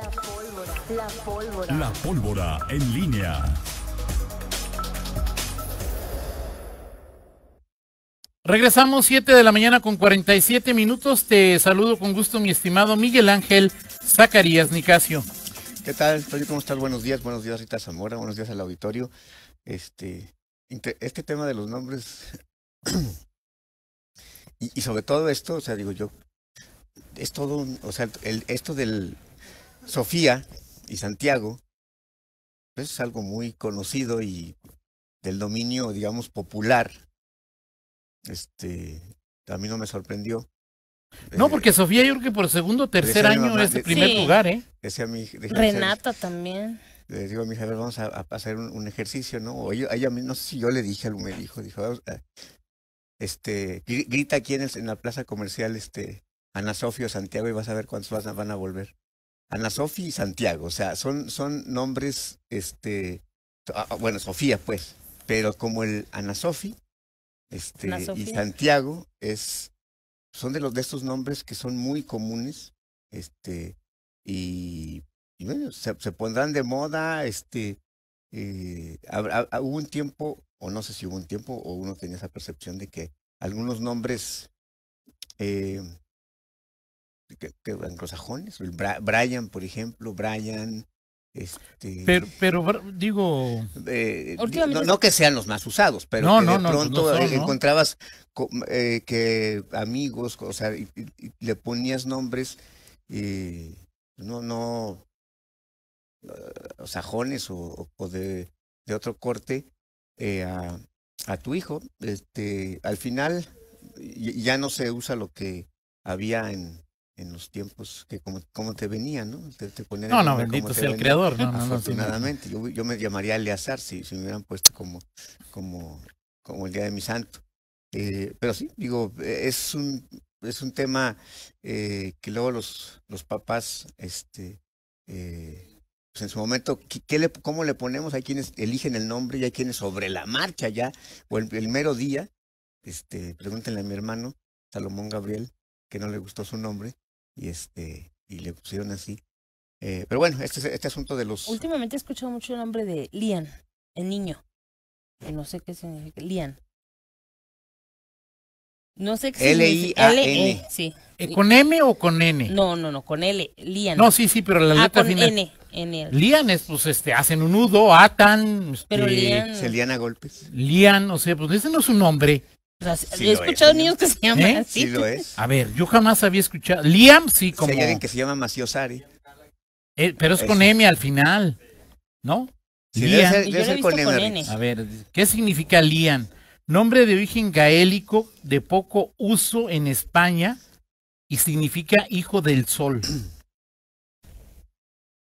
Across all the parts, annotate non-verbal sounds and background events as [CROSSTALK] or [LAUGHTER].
La pólvora. La pólvora. La pólvora en línea. Regresamos 7 de la mañana con 47 minutos. Te saludo con gusto, mi estimado Miguel Ángel Zacarías Nicasio. ¿Qué tal, ¿Cómo estás? Buenos días, buenos días, Rita Zamora, buenos días al auditorio. Este, este tema de los nombres [CLEARS THROAT] y, sobre todo esto, o sea, digo yo, es todo, o sea, esto del, Sofía y Santiago pues, es algo muy conocido y del dominio, digamos, popular. Este, a mí no me sorprendió. No, porque Sofía, yo creo que por segundo o tercer año es de, primer lugar, ¿eh? Renata también. Le digo a mi hija, vamos a, pasar hacer un, ejercicio, ¿no? O yo, ella, no sé si yo le dije, algo me dijo, dijo, este, grita aquí en, en, la plaza comercial, este, Ana Sofía o Santiago y vas a ver cuántos van a volver. Ana Sofi y Santiago, o sea, son, son nombres, este, ah, ah, bueno, Sofía pues, pero como el Ana Sofi este, y Santiago es, son de los de estos nombres que son muy comunes, este, y, bueno, se, pondrán de moda, este, eh, ah, hubo un tiempo, o no sé si hubo un tiempo, o uno tenía esa percepción de que algunos nombres eh, que, que anglosajones. El Brian, por ejemplo, Brian. Este, pero, pero digo, no, que sean los más usados, pero de pronto encontrabas eh, que amigos, o sea, le ponías nombres, eh, no, no, eh, sajones o, de, de, otro corte eh, a, a, tu hijo. Este, al final ya no se usa lo que había en, en los tiempos que como, te venía ¿no? Te, no, bendito sea el creador, ¿no? Afortunadamente, yo, yo me llamaría Eleazar si, si me hubieran puesto como, como, como el día de mi santo. Eh, pero sí, digo, es un, es un tema eh, que luego los, los papás, este, eh, pues en su momento, ¿qué, le, ¿cómo le ponemos? Hay quienes eligen el nombre y hay quienes sobre la marcha ya, o el, el mero día, este, pregúntenle a mi hermano, Salomón Gabriel, que no le gustó su nombre, y este y le pusieron así. Eh, pero bueno, este, este asunto de los... Últimamente he escuchado mucho el nombre de Lian, el niño. No sé qué significa. Lian. No sé qué L -I -A -N. E, sí. Eh, ¿Con M o con N? No, no, no, con L, Lian. No, sí, sí, pero la ah, letra ah, con N. Lian es, pues, este, hacen un nudo, atan. Este, se lian a golpes. Lian, o sea, pues ese no es un nombre. Yo he escuchado niños que se llaman ¿Eh? así. lo es. A ver, yo jamás había escuchado. Liam, sí, como. que se llama Macio Sari. Eh, pero es con M al final, ¿no? Sí, con, A ver, ¿qué significa Liam? Nombre de origen gaélico de poco uso en España y significa hijo del sol.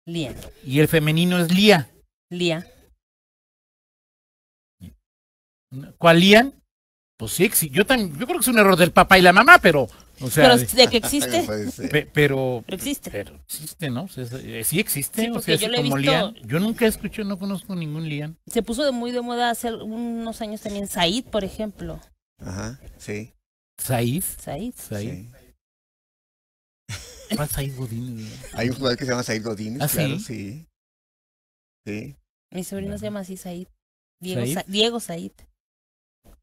Liam. Y el femenino es Lía. Lía. ¿Cuál Lian? Pues sí, yo también, yo creo que es un error del papá y la mamá, pero, o sea, de que existe. [LAUGHS] Pues, pero, existe. existe, ¿no? Eh, sí existe. yo, nunca he nunca escuché, no conozco ningún Lian. Se puso de muy de moda hace unos años también Said, por ejemplo. Ajá, sí. Said. Said. Said. [LAUGHS] Hay un jugador que se llama Said Godín ¿Ah, claro, sí? sí. Mi sobrino se llama así Said. Diego Diego Said.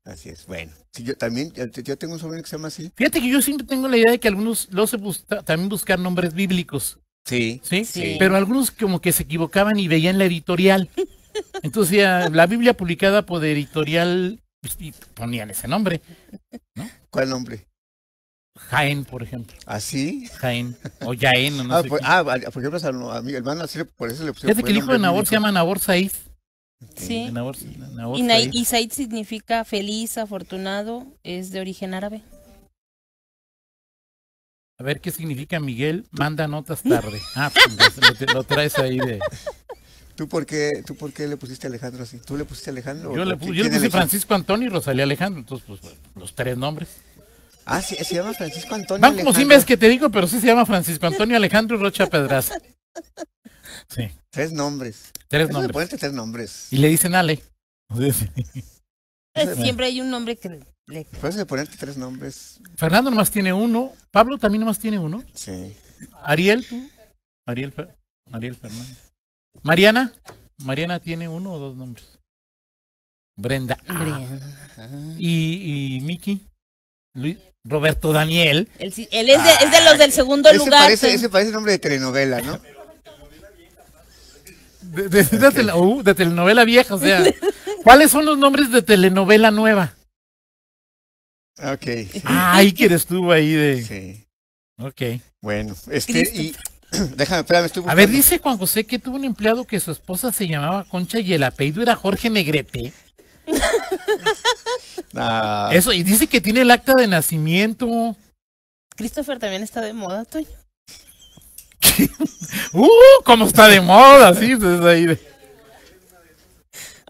Así es, bueno. yo también, yo tengo un sobrino que se llama así. Fíjate que yo siempre tengo la idea de que algunos los sé también buscar nombres bíblicos. Sí, sí, Pero algunos como que se equivocaban y veían la editorial. Entonces ya, la Biblia publicada por editorial pues, ponían ese nombre. ¿Cuál nombre? Jaén, por ejemplo. ¿Así? ¿Ah, sí? Jaén. O Jaén o no ah, sé. Pues, ah, por ejemplo, a, mi hermano así, por eso le pusieron. Fíjate que el hijo de Nabor se llama Nabor Saiz. Sí. y Said significa feliz, afortunado, es de origen árabe. A ver qué significa Miguel, manda notas tarde. [LAUGHS] Ah, pues, lo, traes ahí de. ¿Tú por, qué, ¿Tú por le pusiste Alejandro así? ¿Tú le pusiste Alejandro? Yo le, puse Francisco Antonio y Rosalía Alejandro, entonces pues los tres nombres. Ah, se llama Francisco Antonio. Van como si me que te digo, pero sí se llama Francisco Antonio Alejandro Rocha Pedraza. [LAUGHS] Sí. Tres nombres. Tres nombres. tres nombres. Y le dicen Ale. Pues siempre hay un nombre que le. Puedes ponerte tres nombres. Fernando nomás tiene uno. Pablo también nomás tiene uno. Sí. Ariel, tú. Ariel, Ariel Fernández. Mariana. Mariana tiene uno o dos nombres. Brenda. Y, Miki. Luis, Roberto Daniel. Él, es, de, es, de, los del segundo lugar. Ese parece, pues. ese parece nombre de telenovela, ¿no? Uh, de, telenovela vieja, o sea, [LAUGHS] ¿cuáles son los nombres de telenovela nueva? Ok. Ay, que estuvo ahí de. Sí. Ok. Bueno, este, y, [CLEARS THROAT] Déjame, espérame, A ver, dice Juan José que tuvo un empleado que su esposa se llamaba Concha y el apellido era Jorge Negrete. [LAUGHS] Ah. Eso, y dice que tiene el acta de nacimiento. Christopher también está de moda, Toño. [LAUGHS] uh, cómo está de moda, sí, desde pues, ahí [LAUGHS]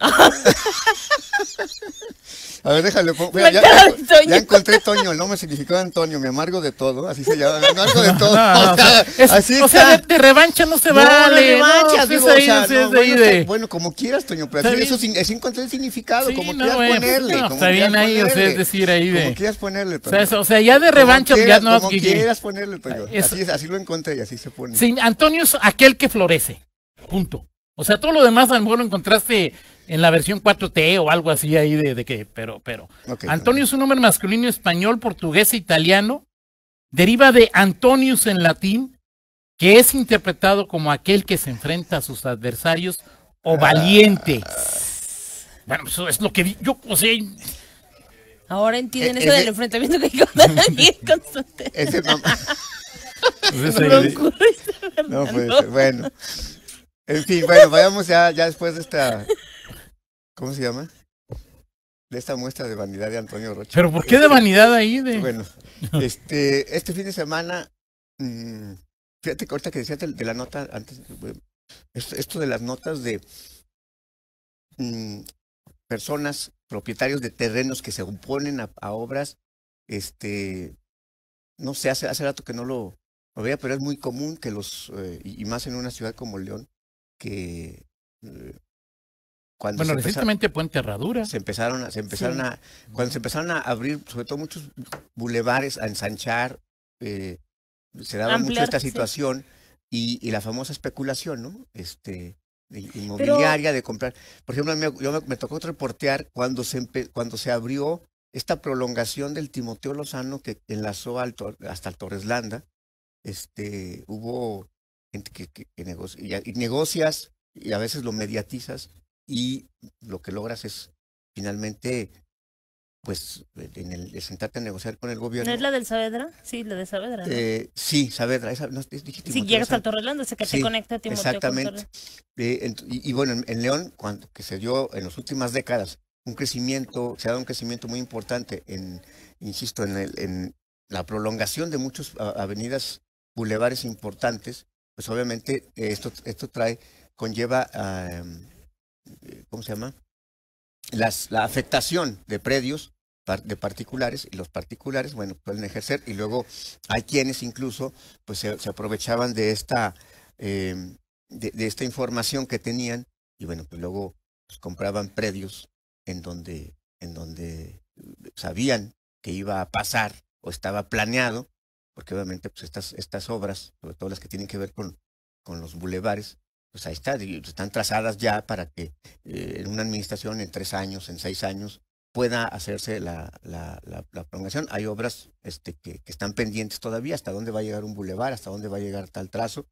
A ver, déjale. ya, encontré Toño, el nombre significó Antonio, me amargo de todo, así se llama, me amargo de [LAUGHS] todo. o sea, de, revancha no se vale. Revancha, bueno, como quieras, Toño, pero así, eso el significado, como quieras ponerle. como está bien ahí, o sea, es decir, ahí de. Como quieras ponerle, Toño. O sea, ya de revancha, como ya no. Como quieras ponerle, Toño. Así, lo encontré y así se pone. Antonio es aquel que florece. Punto. O sea, todo lo demás a lo mejor lo encontraste en la versión 4T o algo así ahí de, que, pero, pero. Antonio es un nombre masculino español, portugués e italiano. Deriva de Antonius en latín, que es interpretado como aquel que se enfrenta a sus adversarios o ah. valiente. Bueno, eso es lo que yo, o Ahora entienden eh, eso eh, del eh. enfrentamiento que hay con [LAUGHS] Daniel Ese no. [LAUGHS] no, pues, no pues, Bueno. En fin, bueno, vayamos ya, ya después de esta ¿Cómo se llama? De esta muestra de vanidad de Antonio Rocha. ¿Pero por qué de vanidad ahí? De... Bueno, [LAUGHS] este, este fin de semana, mm, fíjate que ahorita que decías de, la nota, antes, esto, de las notas de mm, personas, propietarios de terrenos que se oponen a, obras, este, no sé, hace, hace rato que no lo, lo veía, pero es muy común que los, eh, y más en una ciudad como León, que eh, bueno, recientemente Puente Herradura. Se empezaron, a, se empezaron a, cuando se empezaron a abrir, sobre todo muchos bulevares a ensanchar, eh, se daba mucho esta situación y, la famosa especulación, ¿no? Este, inmobiliaria de comprar. Por ejemplo, me, yo me, tocó reportear cuando se, cuando se abrió esta prolongación del Timoteo Lozano que enlazó hasta el Landa. Este, hubo gente que, negocia, negocias y a veces lo mediatizas y lo que logras es finalmente pues en el sentarte a negociar con el gobierno. ¿No es la del Saavedra? Sí, la de Saavedra. Eh, sí, Saavedra, es dije, Si llegas al Torrelondo, ese que te conecta a Timoteo. Exactamente. Eh, y, bueno, en, León, cuando, que se dio en las últimas décadas un crecimiento, se ha dado un crecimiento muy importante en, insisto, en, la prolongación de muchas avenidas, bulevares importantes, pues obviamente esto, esto trae, conlleva... a ¿cómo se llama? Las, la afectación de predios de particulares y los particulares, bueno, pueden ejercer y luego hay quienes incluso pues se, aprovechaban de esta, eh, de, esta información que tenían y bueno, pues luego compraban predios en donde, en donde sabían que iba a pasar o estaba planeado, porque obviamente pues estas, estas obras, sobre todo las que tienen que ver con, con los bulevares, pues ahí está, están trazadas ya para que eh, en una administración en tres años, en seis años, pueda hacerse la, la, prolongación. Hay obras este, que, están pendientes todavía, hasta dónde va a llegar un bulevar, hasta dónde va a llegar tal trazo,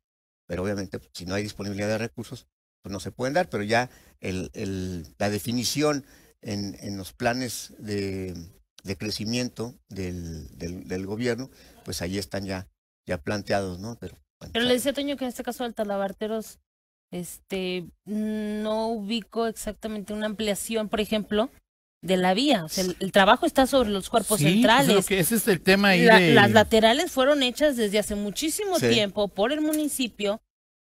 pero obviamente pues, si no hay disponibilidad de recursos, pues no se pueden dar, pero ya el, la definición en, en, los planes de, de crecimiento del, del, gobierno, pues ahí están ya, ya planteados, ¿no? Pero, pero le decía Toño que en este caso Talabarteros. Este, no ubico exactamente una ampliación, por ejemplo, de la vía. O sea, el, trabajo está sobre los cuerpos sí, pues, centrales. que ese es el tema ahí Las laterales fueron hechas desde hace muchísimo tiempo por el municipio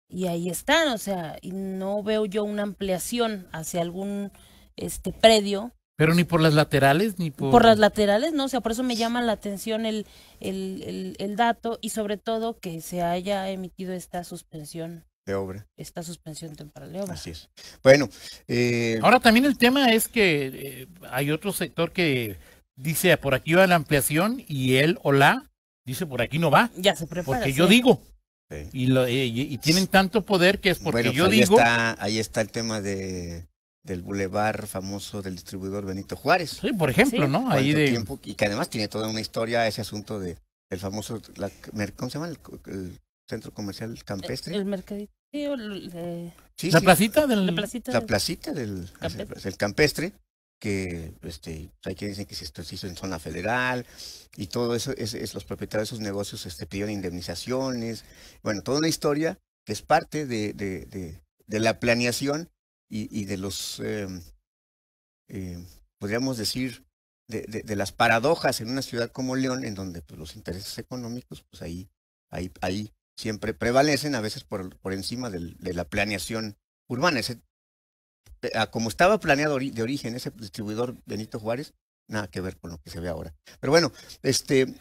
y ahí están. O sea, y no veo yo una ampliación hacia algún este predio. Pero ni por las laterales, ni por... Por las laterales, no, o sea, por eso me llama la atención el, el, el dato y sobre todo que se haya emitido esta suspensión obra. Esta suspensión temporal de obra. Así es. Bueno. Eh, Ahora también el tema es que eh, hay otro sector que dice ah, por aquí va la ampliación y él o dice por aquí no va. Ya se prepara. Porque yo digo. Y, y, tienen tanto poder que es porque yo pues, digo. ahí está el tema de del bulevar famoso del distribuidor Benito Juárez. Sí, por ejemplo, ¿no? Ahí de... y que además tiene toda una historia ese asunto de el famoso, ¿cómo se llama? el, Centro Comercial Campestre. El, mercadito. la, placita del, la placita campestre. que este, hay quienes dicen que se hizo en zona federal y todo eso, es, los propietarios de esos negocios este, pidieron indemnizaciones, bueno, toda una historia que es parte de, de, de, la planeación y, y de los, em, eh, podríamos decir, de, las paradojas en una ciudad como León, en donde pues, los intereses económicos, pues ahí, ahí, ahí siempre prevalecen, a veces por, por encima de la planeación urbana. Ese, como estaba planeado de origen ese distribuidor Benito Juárez, nada que ver con lo que se ve ahora. Pero bueno, este, eh,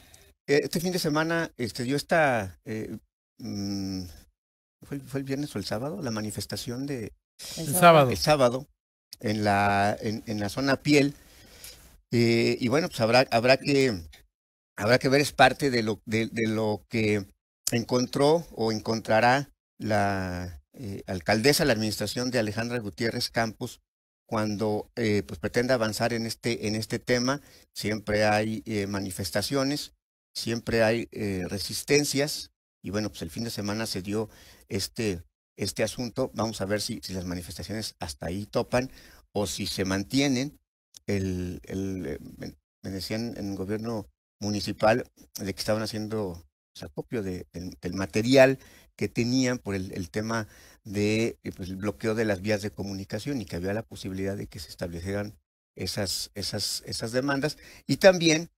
este fin de semana este, esta... Eh, mm, ¿fue, el viernes o el sábado? La manifestación de, el sábado. El sábado, en la, en, la zona piel. Eh, y bueno, pues habrá, habrá, que, habrá que ver, es parte de lo, de lo que encontró o encontrará la eh, alcaldesa, la administración de Alejandra Gutiérrez Campos, cuando eh, pues pretenda avanzar en este, en este tema. Siempre hay eh, manifestaciones, siempre hay resistencias, y bueno, pues el fin de semana se dio este, este asunto. Vamos a ver si, si las manifestaciones hasta ahí topan o si se mantienen. El, el, me decían en el gobierno municipal de que estaban haciendo pues, acopio del, material que tenían por el, tema de eh, pues, el bloqueo de las vías de comunicación y que había la posibilidad de que se establecieran esas, esas, esas demandas. Y también,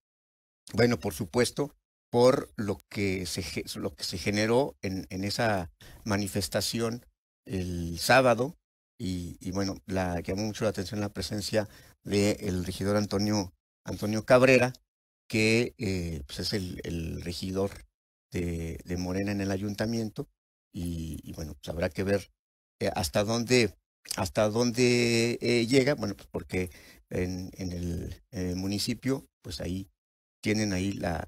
bueno, por supuesto, por lo que se, lo que se generó en, en esa manifestación el sábado. Y, bueno, la, llamó mucho la atención la presencia del regidor Antonio, Antonio Cabrera, que eh, pues, es el regidor de, Morena en el ayuntamiento y, bueno, pues habrá que ver eh, hasta dónde hasta dónde eh, llega, bueno, pues porque en, el, municipio, pues ahí tienen ahí la,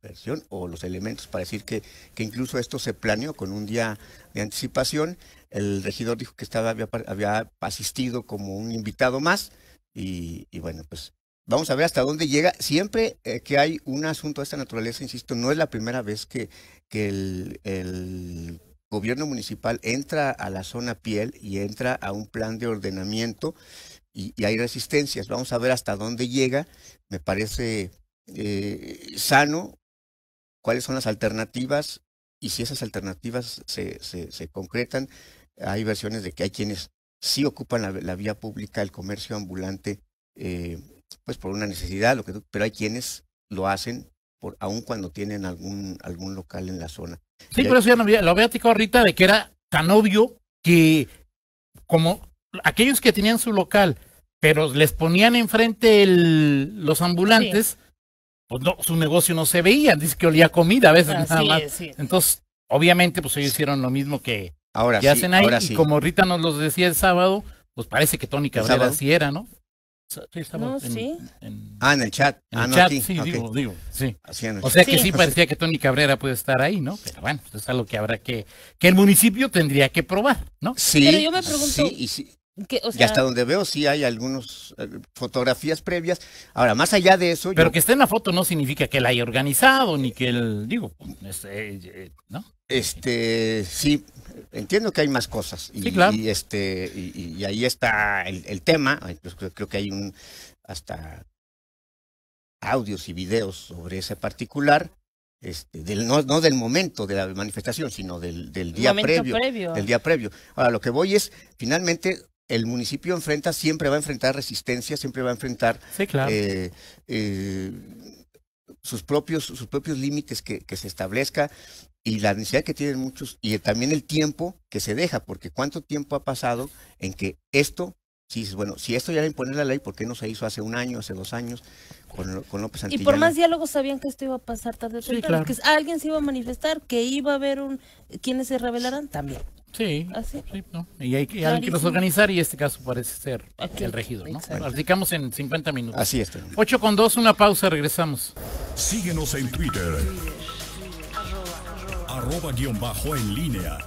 versión o los elementos para decir que, que incluso esto se planeó con un día de anticipación. El regidor dijo que estaba, había, asistido como un invitado más y, y bueno, pues Vamos a ver hasta dónde llega. Siempre eh, que hay un asunto de esta naturaleza, insisto, no es la primera vez que, el, gobierno municipal entra a la zona piel y entra a un plan de ordenamiento y, hay resistencias. Vamos a ver hasta dónde llega. Me parece eh, sano cuáles son las alternativas y si esas alternativas se, concretan. Hay versiones de que hay quienes sí ocupan la, vía pública, el comercio ambulante. Eh, pues por una necesidad, lo que pero hay quienes lo hacen por, aun cuando tienen algún, algún local en la zona. Sí, pero eso ya lo había ticado ahorita de que era tan obvio que como aquellos que tenían su local, pero les ponían enfrente el, los ambulantes, pues no, su negocio no se veía, dice que olía comida a veces Entonces, obviamente, pues ellos hicieron lo mismo que, ahora hacen ahí, ahora y como Rita nos los decía el sábado, pues parece que Tony Cabrera sí era, ¿no? estamos ah, en el chat. En ah, el chat, sí, digo, digo, O sea que sí. parecía que Tony Cabrera puede estar ahí, ¿no? Pero bueno, pues es algo que habrá que, que el municipio tendría que probar, ¿no? Sí, sí, sí y hasta donde veo sí hay algunas eh, fotografías previas. Ahora, más allá de eso... Pero que esté en la foto no significa que la haya organizado, ni que él, digo, eh, eh, ¿no? Este, sí, entiendo que hay más cosas. Y, este, y, ahí está el, tema. Pues, creo, que hay un hasta audios y videos sobre ese particular. Este, del, no, no del momento de la manifestación, sino del, día previo, Del día previo. Ahora, lo que voy es, finalmente, el municipio enfrenta, siempre va a enfrentar resistencia, siempre va a enfrentar eh, eh, sus propios, sus propios límites que, se establezca y la necesidad que tienen muchos y también el tiempo que se deja, porque cuánto tiempo ha pasado en que esto, si bueno, si esto ya le impone la ley, ¿por qué no se hizo hace un año, hace dos años con, López Y por más diálogos sabían que esto iba a pasar tarde o que alguien se iba a manifestar, que iba a haber un, quienes se revelarán también. Sí, ¿Ah, y hay, que, hay organizar y este caso parece ser el regidor. ¿no? Platicamos en 50 minutos. Así es. 8 con 2, una pausa, regresamos. Síguenos en Twitter. Arroba guión bajo en línea.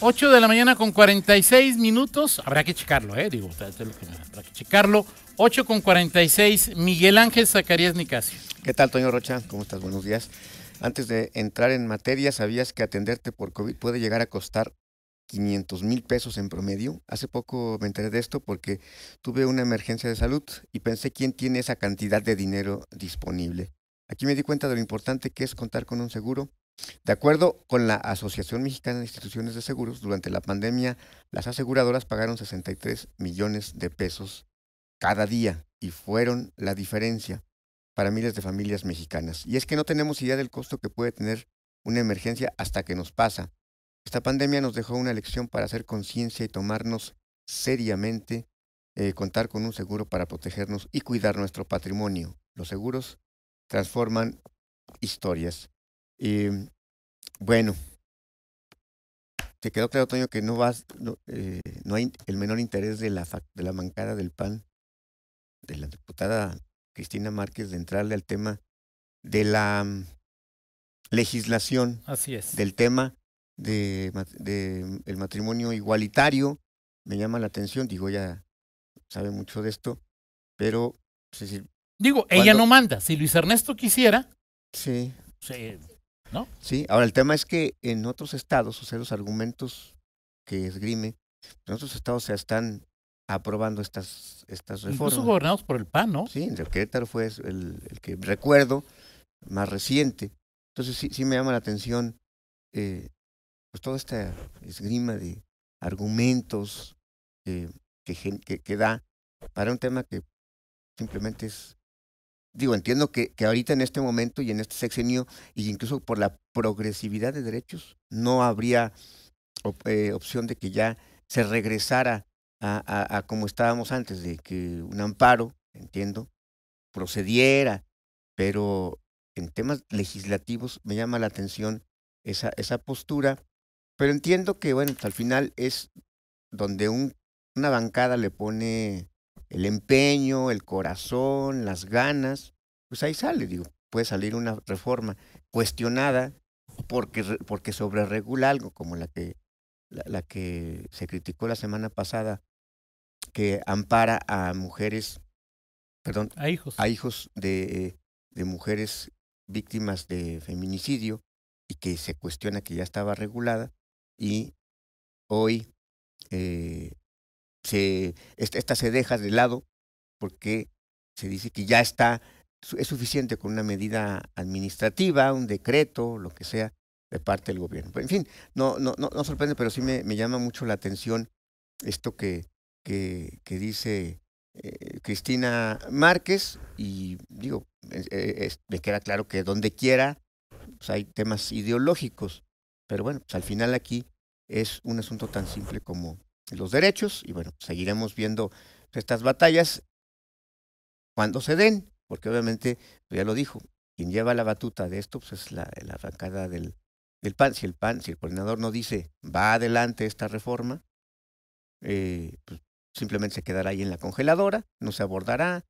8 de la mañana con 46 minutos. Habrá que checarlo, ¿eh? Digo, habrá que checarlo. 8 con 46, Miguel Ángel Zacarías Nicasio. ¿Qué tal, Toño Rocha? ¿Cómo estás? Buenos días. Antes de entrar en materia, ¿sabías que atenderte por COVID puede llegar a costar 500 mil pesos en promedio? Hace poco me enteré de esto porque tuve una emergencia de salud y pensé quién tiene esa cantidad de dinero disponible. Aquí me di cuenta de lo importante que es contar con un seguro. De acuerdo con la Asociación Mexicana de Instituciones de Seguros, durante la pandemia las aseguradoras pagaron 63 millones de pesos cada día y fueron la diferencia para miles de familias mexicanas. Y es que no tenemos idea del costo que puede tener una emergencia hasta que nos pasa. Esta pandemia nos dejó una lección para hacer conciencia y tomarnos seriamente eh, contar con un seguro para protegernos y cuidar nuestro patrimonio. Los seguros transforman historias. Y em, bueno, te quedó claro, Toño, que no vas, no, eh, hay el menor interés de la, de la mancada del PAN, de la diputada Cristina Márquez de entrarle al tema de la mm, legislación. Del tema de, mm, el matrimonio igualitario. Me llama la atención, digo, ella sabe mucho de esto, pero... Pues, digo, ella no manda. Si Luis Ernesto quisiera... Sí. ¿No? Sí, ahora el tema es que en otros estados, o sea, los argumentos que esgrime, en otros estados ya están aprobando estas, estas reformas. Incluso gobernados por el PAN, ¿no? Sí, el Querétaro fue el, que recuerdo más reciente. Entonces sí, sí me llama la atención eh, pues toda esta esgrima de argumentos eh, que, que, da para un tema que simplemente es, digo, entiendo que, que ahorita en este momento y en este sexenio, y incluso por la progresividad de derechos, no habría eh, opción de que ya se regresara a, a, como estábamos antes, de que un amparo, entiendo, procediera, pero en temas legislativos me llama la atención esa, esa postura, pero entiendo que, bueno, al final es donde un, una bancada le pone el empeño, el corazón, las ganas, pues ahí sale, digo, puede salir una reforma cuestionada porque, porque sobre regula algo como la que, la que se criticó la semana pasada que ampara a mujeres, perdón, a hijos, a hijos de, de mujeres víctimas de feminicidio y que se cuestiona que ya estaba regulada y hoy eh, se, esta, se deja de lado porque se dice que ya está, es suficiente con una medida administrativa, un decreto, lo que sea, de parte del gobierno. en fin, no, no, no, no sorprende, pero sí me, me, llama mucho la atención esto que, que, dice eh, Cristina Márquez y digo, eh, me queda claro que donde quiera pues hay temas ideológicos, pero bueno, pues al final aquí es un asunto tan simple como los derechos y bueno, seguiremos viendo estas batallas cuando se den, porque obviamente, pues, ya lo dijo, quien lleva la batuta de esto pues es la, la arrancada del, del PAN. Si el PAN, si el coordinador no dice va adelante esta reforma, eh, pues simplemente se quedará ahí en la congeladora, no se abordará,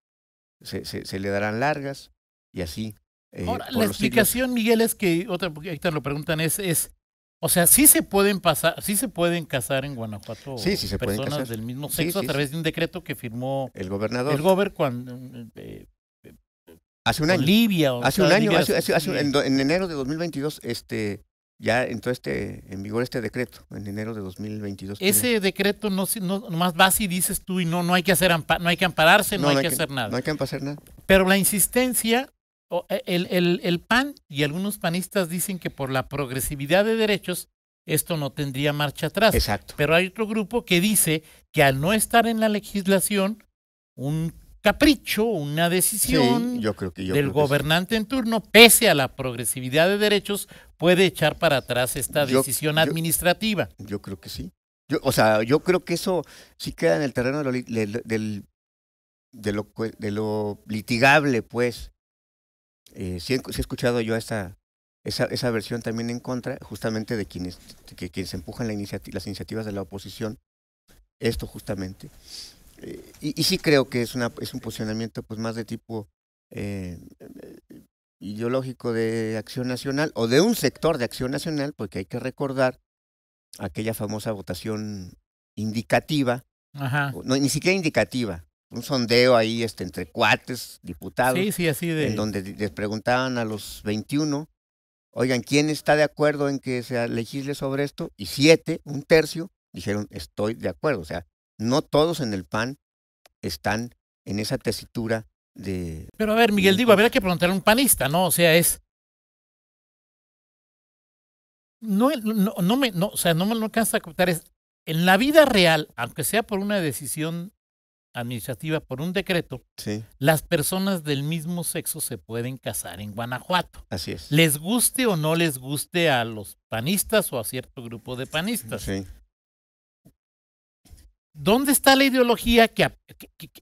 se, se, le darán largas y así. Eh, Ahora, la explicación, Miguel, es que, otra, ahí te lo preguntan, es, es, o sea, sí se pueden pasar, sí se pueden casar en Guanajuato personas del mismo sexo a través de un decreto que firmó el gobernador. El gobernador, cuando mm, eh, eh, hace un año. Libia. hace un año, hace, en, en, enero de 2022, este, ya entró este en vigor este decreto en enero de 2022. Ese decreto no, no más vas y dices tú y no no hay que hacer no hay que ampararse, no, hay, que, hacer nada. No hay que ampararse nada. Pero la insistencia e, el, el, el PAN y algunos panistas dicen que por la progresividad de derechos esto no tendría marcha atrás. Exacto. Pero hay otro grupo que dice que al no estar en la legislación un capricho, una decisión que el del gobernante en turno, pese a la progresividad de derechos, puede echar para atrás esta decisión administrativa. Yo creo que sí. Yo, o sea, yo creo que eso sí queda en el terreno de lo, lo, litigable, pues. Eh, si he, escuchado yo esta, esa, esa versión también en contra, justamente de quienes, que, quienes empujan la las iniciativas de la oposición. Esto justamente y, sí creo que es, una, es un posicionamiento pues más de tipo eh, eh, ideológico de acción nacional o de un sector de acción nacional, porque hay que recordar aquella famosa votación indicativa, No, ni siquiera indicativa, un sondeo ahí este, entre cuates, diputados, en donde les preguntaban a los 21, oigan, ¿quién está de acuerdo en que se legisle sobre esto? Y siete, un tercio, dijeron, estoy de acuerdo. O sea, no todos en el PAN están en esa tesitura de... Pero a ver, Miguel, digo, habría que preguntarle a un panista, ¿no? O sea, es... No, no, me, o sea, no me lo alcanza a es en la vida real, aunque sea por una decisión administrativa, por un decreto, sí. las personas del mismo sexo se pueden casar en Guanajuato. Así es. Les guste o no les guste a los panistas o a cierto grupo de panistas. Sí. ¿dónde está la ideología que,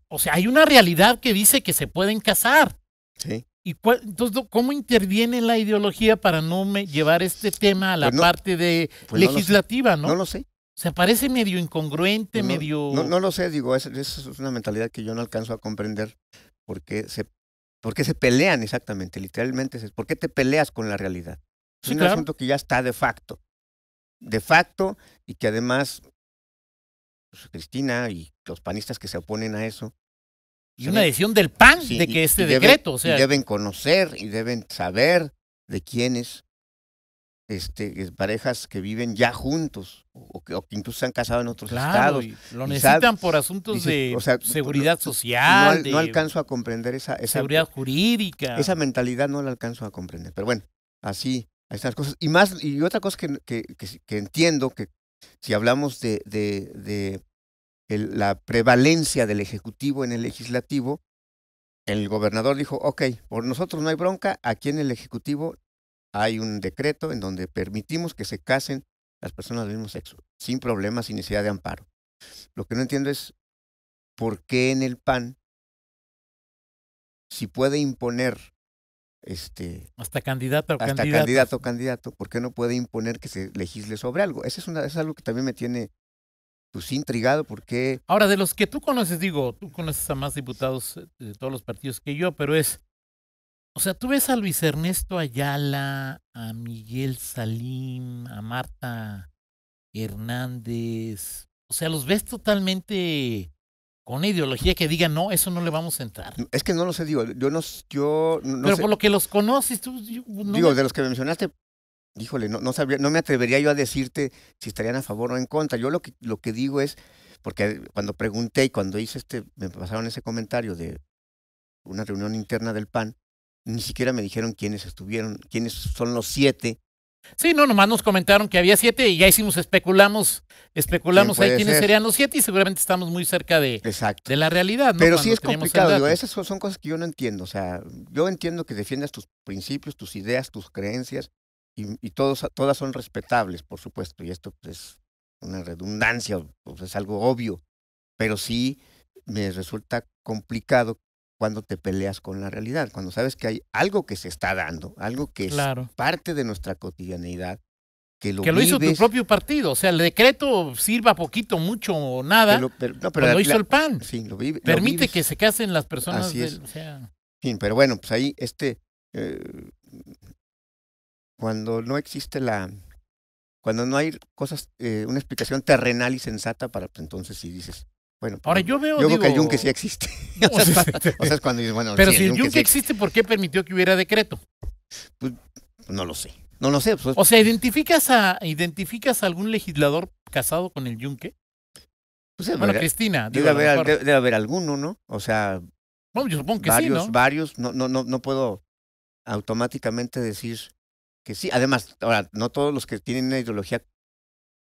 o sea, hay una realidad que dice que se pueden casar? Sí. ¿Y entonces, ¿cómo interviene la ideología para no llevar este tema a la pues parte de legislativa, pues no lo, no? lo sé. Se sea, parece medio incongruente, medio... No, no, lo sé, digo, esa es una mentalidad que yo no alcanzo a comprender por qué se, por se pelean exactamente, literalmente, por qué te peleas con la realidad. Es un asunto que ya está de facto, de facto, y que además Cristina y los panistas que se oponen a eso. Y una decisión del PAN de que este decreto, deben, o sea. deben conocer y deben saber de quiénes este, parejas que viven ya juntos o que, incluso se han casado en otros estados. lo necesitan por asuntos de seguridad social. No, alcanzo a comprender esa, Seguridad jurídica. Esa mentalidad no la alcanzo a comprender. Pero bueno, así, estas cosas. Y más, y otra cosa que entiendo, que si hablamos de, la prevalencia del Ejecutivo en el Legislativo, el gobernador dijo, ok, por nosotros no hay bronca, aquí en el Ejecutivo hay un decreto en donde permitimos que se casen las personas del mismo sexo, sin problemas, sin necesidad de amparo. Lo que no entiendo es por qué en el PAN, si puede imponer este hasta candidato hasta candidato. candidato porque no puede imponer que se legisle sobre algo. Eso es, una, algo que también me tiene pues intrigado porque ahora de los que tú conoces digo tú conoces a más diputados de todos los partidos que yo, pero es o sea tú ves a Luis Ernesto Ayala, a Miguel Salim, a Marta Hernández, o sea los ves totalmente con una ideología que diga, no, eso no le vamos a entrar. Es que no lo sé, digo, yo no, yo no Pero por lo que los conoces, tú... no digo, de los que me mencionaste, híjole, no, no, sabría, no me atrevería yo a decirte si estarían a favor o en contra. Yo lo que, lo que digo es, porque cuando pregunté y cuando hice este, me pasaron ese comentario de una reunión interna del PAN, ni siquiera me dijeron quiénes estuvieron, quiénes son los siete Sí, no, nomás nos comentaron que había siete y ya hicimos, especulamos, especulamos ahí quiénes serían los siete y seguramente estamos muy cerca de, la realidad. Pero sí es complicado, esas son cosas que yo no entiendo. O sea, yo entiendo que defiendas tus principios, tus ideas, tus creencias y, todas son respetables, por supuesto, y esto pues, es una redundancia, pues, es algo obvio, pero sí me resulta complicado cuando te peleas con la realidad, cuando sabes que hay algo que se está dando, algo que es parte de nuestra cotidianeidad. Que lo, que lo hizo tu propio partido, o sea, el decreto sirva poquito, mucho o nada, pero, hizo el PAN. Permite que se casen las personas. Así es, pero bueno, pues ahí este, eh, cuando no existe la, cuando no hay cosas, eh, una explicación terrenal y sensata para, pues, entonces si dices, bueno, ahora yo veo. Yo digo, que el yunque sí existe. [LAUGHS] [LAUGHS] o, sea, es cuando bueno, Pero si el yunque, existe, ¿por qué permitió que hubiera decreto? Pues, no lo sé. No lo sé. Pues, o sea, ¿identificas a, ¿identificas algún legislador casado con el yunque? Pues bueno, Cristina. Debe haber, debe, alguno, ¿no? O sea. yo supongo que varios, sí, ¿no? Varios. No, no, no, no puedo automáticamente decir que sí. Además, ahora, no todos los que tienen una ideología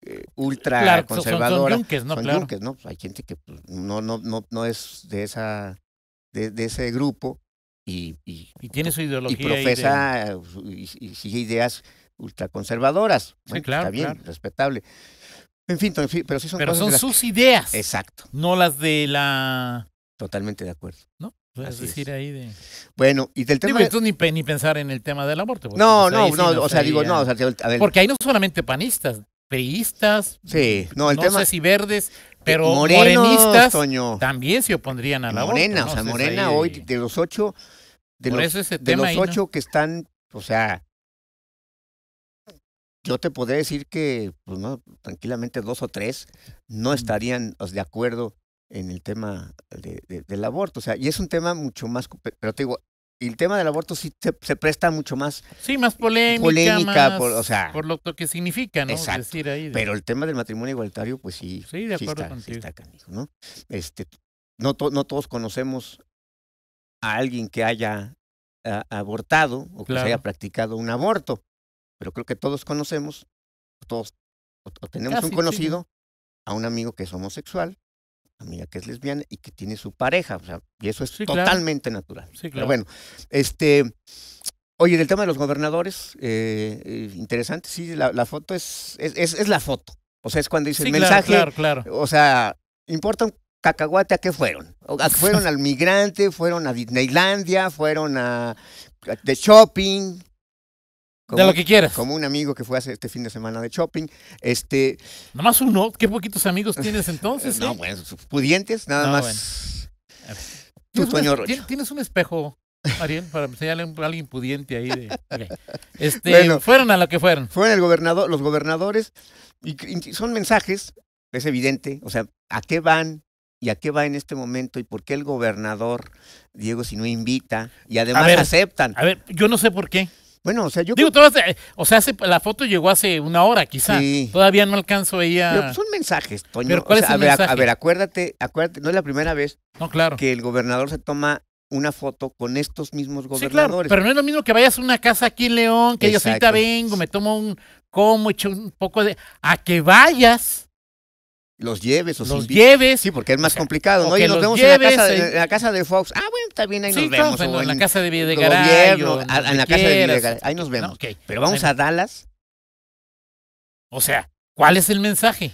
eh, ultra conservadora. Son, ¿no? claro. hay gente que pues, no, no, no, no es de esa de, ese grupo y, y, tiene su ideología. Y profesa y, sigue ideas ultraconservadoras. conservadoras está bien, respetable. En fin, pero son Pero son sus ideas. Exacto. No las de la. Totalmente de acuerdo. ¿No? Pues decir, ahí Bueno, y del tema. tú ni, pensar en el tema del aborto No, pues, no, no, o sea, digo, no. Porque ahí no solamente panistas, priistas, sí, no, el tema... sé si verdes, eh, pero morenistas también se opondrían a la Morena, aborto, o sea, Morena hoy de los ocho, de los, de ocho que están, o sea, yo te podría decir que, pues no, tranquilamente dos o tres no estarían de acuerdo en el tema del aborto, o sea, y es un tema mucho más, pero te digo, y el tema del aborto sí se, presta mucho más. Sí, más polémica. por, lo, que significa, ¿no? Pero el tema del matrimonio igualitario, pues sí. Sí, está, ¿no? Este, no, no todos conocemos a alguien que haya abortado o que haya practicado un aborto. Pero creo que todos conocemos, todos o, tenemos un conocido, a un amigo que es homosexual amiga que es lesbiana y que tiene su pareja, o sea, y eso es totalmente natural. Sí, claro. Pero bueno, este, oye, del tema de los gobernadores, eh, eh, interesante, sí, la, foto es es, la foto, o sea, es cuando dice el mensaje, claro, o sea, importa un cacahuate a qué fueron, fueron [LAUGHS] al migrante, fueron a Disneylandia, fueron a, a de shopping, de lo que quieras. Como un amigo que fue hace este fin de semana de shopping. Este. Nada más uno. Qué poquitos amigos [LAUGHS] tienes entonces. no, ¿eh? bueno, pudientes, nada más. Tú, ¿Tienes, un, ¿Tienes un espejo Ariel, para enseñarle a alguien pudiente ahí. De, [LAUGHS] este, fueron a lo que fueron. Fueron el gobernador, los gobernadores, y, son mensajes, es evidente, o sea, ¿a qué van? ¿Y a qué va en este momento? ¿Y por qué el gobernador, Diego, si no invita? Y además aceptan. A ver, yo no sé por qué. Bueno, o sea, yo. Digo, todas, o sea, hace, la foto llegó hace una hora, quizá. Todavía no alcanzo ella. Pues, son mensajes, Toño. es a, mensaje? Ver, a, ver, acuérdate, acuérdate, no es la primera vez no, claro. que el gobernador se toma una foto con estos mismos gobernadores. pero no es lo mismo que vayas a una casa aquí en León, que yo ahorita vengo, me tomo un como, echo un poco de. A que vayas los lleves o los lleves sí porque es más complicado no nos vemos en, la casa de, la casa de, Fox ah bueno también ahí nos vemos en, la casa de Videgaray en, la casa de Videgaray ahí nos vemos pero vamos a Dallas o sea cuál es el mensaje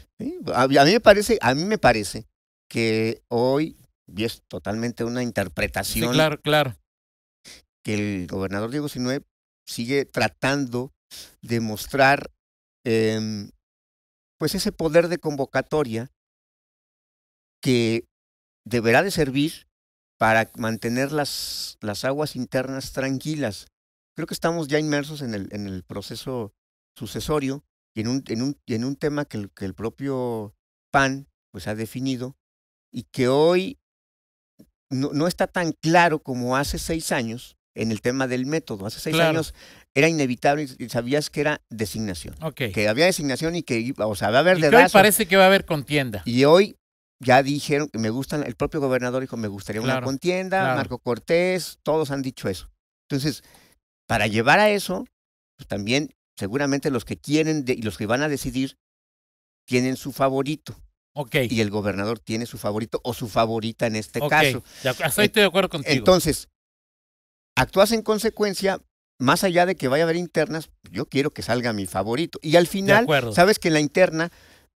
a, mí me parece a mí me parece que hoy es totalmente una interpretación sí, claro claro que el gobernador Diego Sinue sigue tratando de mostrar em, pues ese poder de convocatoria que deberá de servir para mantener las, las aguas internas tranquilas. Creo que estamos ya inmersos en el, en el proceso sucesorio y en un, en un, en un tema que el, propio PAN pues, ha definido y que hoy no, está tan claro como hace seis años en el tema del método. Hace seis años era inevitable y sabías que era designación. Ok. Que había designación y que iba, o sea, va a haber y parece que va a haber contienda. Y hoy ya dijeron, que me gustan, el propio gobernador dijo, me gustaría una contienda, Marco Cortés, todos han dicho eso. Entonces, para llevar a eso, pues también seguramente los que quieren y los que van a decidir tienen su favorito. Okay. Y el gobernador tiene su favorito o su favorita en este caso. estoy de acuerdo contigo. Entonces, actúas en consecuencia más allá de que vaya a haber internas, yo quiero que salga mi favorito. Y al final, sabes que en la interna,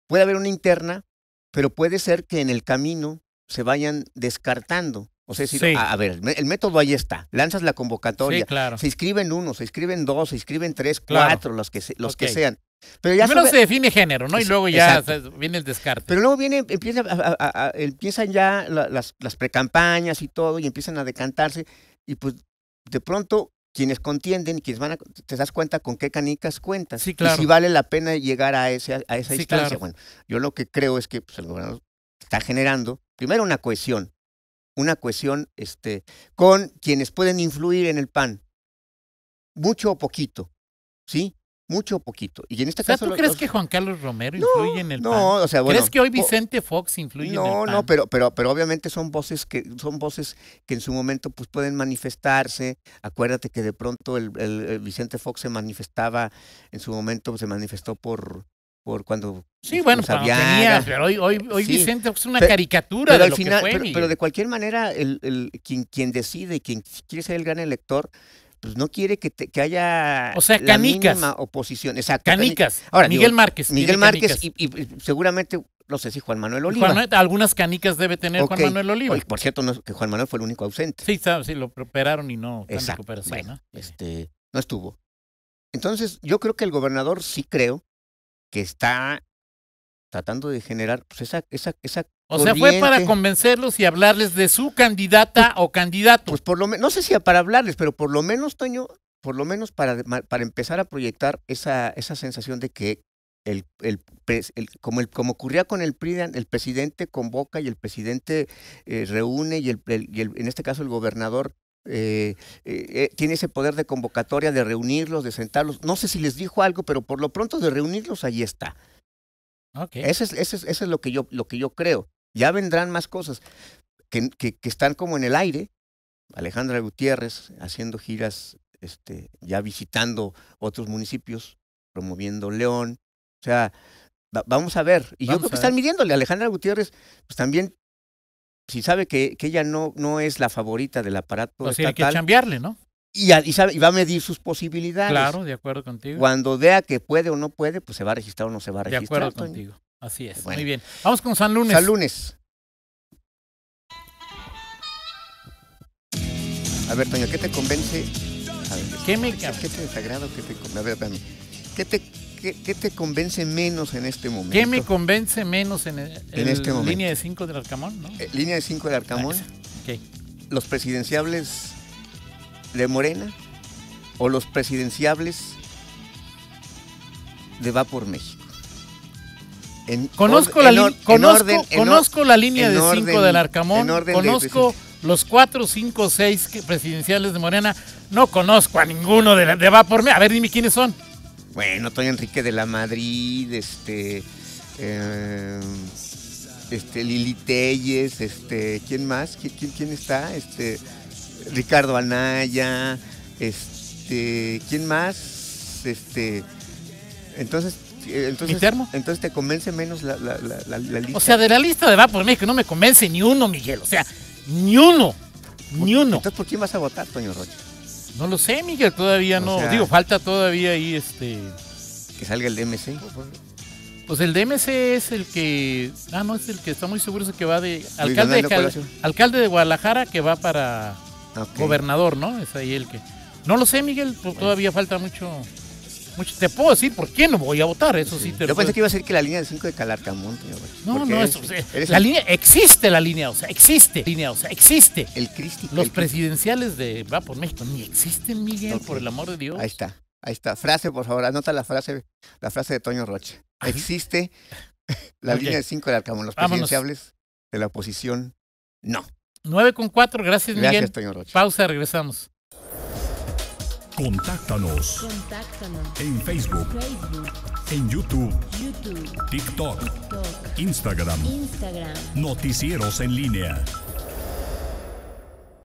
puede haber una interna, pero puede ser que en el camino se vayan descartando. O sea, si a, ver, el método ahí está. Lanzas la convocatoria. Se inscriben uno, se inscriben dos, se inscriben tres, cuatro, los que, los que sean. Pero ya Primero se define género, ¿no? Y luego ya viene el descarte. Pero luego viene, empieza a, empiezan ya las, las precampañas y todo, y empiezan a decantarse. Y pues de pronto quienes contienden, quienes van a, te das cuenta con qué canicas cuentas claro. y si vale la pena llegar a, ese, a esa distancia. Bueno, yo lo que creo es que pues, el gobernador está generando primero una cohesión, una cohesión este, con quienes pueden influir en el PAN, mucho o poquito, ¿sí? mucho o poquito. Y en este ¿Tú crees que Juan Carlos Romero influye en el no, O sea, bueno, ¿Crees que hoy Vicente Fox influye en el PAN? No, pero, pero, pero obviamente son voces que son voces que en su momento pues, pueden manifestarse. Acuérdate que de pronto el, Vicente Fox se manifestaba, en su momento se manifestó por, por cuando sí bueno sabía pero hoy hoy, hoy es una caricatura pero de final, pero, de cualquier manera el, quien quien decide quien quiere ser el gran elector pues no quiere que, que haya o sea, canicas. la mínima oposición. Canicas. Ahora, Miguel Márquez. Miguel Márquez y, seguramente, no sé si Juan Manuel Oliva. algunas canicas debe tener Juan Manuel Oliva. por cierto, que Juan Manuel fue el único ausente. Sí, sí, lo operaron y no Este, no estuvo. Entonces, yo creo que el gobernador sí creo que está tratando de generar pues, esa, esa, esa o sea, fue para convencerlos y hablarles de su candidata pues, o candidato. Pues por lo menos, no sé si para hablarles, pero por lo menos, Toño, por lo menos para, para empezar a proyectar esa, esa sensación de que el, el, como, el, como ocurría con el PRI, el presidente convoca y el presidente eh, reúne y, el, en este caso el gobernador eh, eh, tiene ese poder de convocatoria, de reunirlos, de sentarlos. No sé si les dijo algo, pero por lo pronto de reunirlos ahí está. Eso Ese, es, ese, es, lo, que yo, lo que yo creo. Ya vendrán más cosas que, que, están como en el aire. Alejandra Gutiérrez haciendo giras, este, ya visitando otros municipios, promoviendo León. O sea, vamos a ver. Y yo creo que están midiéndole. Alejandra Gutiérrez, pues también si sabe que, que, ella no, no es la favorita del aparato o pues sea, que hay que cambiarle ¿no? y, va a medir sus posibilidades. Claro, de acuerdo contigo. Cuando vea que puede o no puede, pues se va a registrar o no se va a registrar. De acuerdo contigo. Así es. Muy bien. Vamos con San Lunes. San Lunes. A ver, Toño, ¿qué te convence? A ver, ¿Qué me ¿Qué, te desagrado, qué te convence? A ver, ¿Qué convence menos en este momento? ¿Qué me convence menos en, este momento? Línea de 5 del Arcamón, eh, línea de 5 del Arcamón. Los presidenciables de Morena o los presidenciables de Va por México. conozco la, conozco la línea de 5 del Arcamón, conozco los 4, 5, 6 presidenciales de Morena, no conozco a ninguno de, Va por México. A ver, dime quiénes son. Bueno, Toño Enrique de la Madrid, este, eh, este Lili Telles, este, ¿quién más? quién, quién está? Este, Ricardo Anaya, este, ¿quién más? Este, entonces eh, entonces, entonces te convence menos la, lista. O sea, de la lista de Va por México no me convence ni uno, Miguel. O sea, ni uno. Ni uno. Entonces, ¿por quién vas a votar, Toño Rocha? No lo sé, Miguel, todavía no. Digo, falta todavía ahí este. Que salga el DMC. Pues el DMC es el que. Ah, no, es el que está muy seguro que va de. Alcalde, alcalde de Guadalajara que va para Gobernador, ¿no? Es ahí el que. No lo sé, Miguel, pues, todavía falta mucho. te puedo decir por qué no voy a votar, eso sí, te Yo pensé que iba a decir que la línea de 5 de Calarcamón. No, no, eso, la línea, existe la línea, o sea, existe, línea, o sea, existe. El Cristi. Los presidenciales de Va por México ni existen, Miguel, por el amor de Dios. Ahí está, ahí está. Frase, por favor, anota la frase, la frase de Toño Roche. Existe [LAUGHS] la línea de 5 de Calarcamón, los presidenciales de la oposición, no. 9 con 4, gracias, Miguel. Pausa, regresamos. Contáctanos. Contáctanos. En Facebook. Facebook. En YouTube. YouTube. TikTok. TikTok. Instagram. Instagram. Noticieros en línea.